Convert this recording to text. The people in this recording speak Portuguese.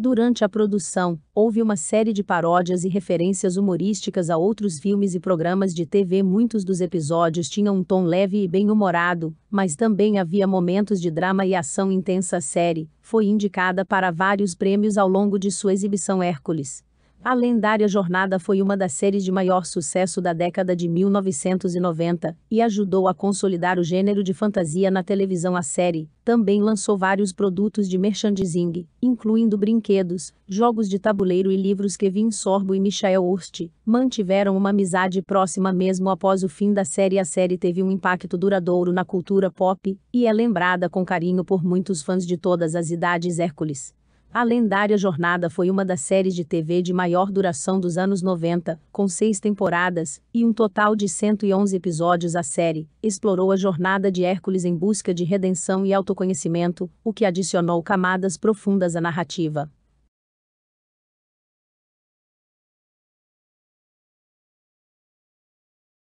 Durante a produção, houve uma série de paródias e referências humorísticas a outros filmes e programas de TV. Muitos dos episódios tinham um tom leve e bem-humorado, mas também havia momentos de drama e ação intensa. A série foi indicada para vários prêmios ao longo de sua exibição Hércules a lendária jornada foi uma das séries de maior sucesso da década de 1990 e ajudou a consolidar o gênero de fantasia na televisão. A série também lançou vários produtos de merchandising, incluindo brinquedos, jogos de tabuleiro e livros que Vin Sorbo e Michael Hurst mantiveram uma amizade próxima mesmo após o fim da série. A série teve um impacto duradouro na cultura pop e é lembrada com carinho por muitos fãs de todas as idades. Hércules a lendária Jornada foi uma das séries de TV de maior duração dos anos 90, com seis temporadas e um total de 111 episódios. A série explorou a jornada de Hércules em busca de redenção e autoconhecimento, o que adicionou camadas profundas à narrativa.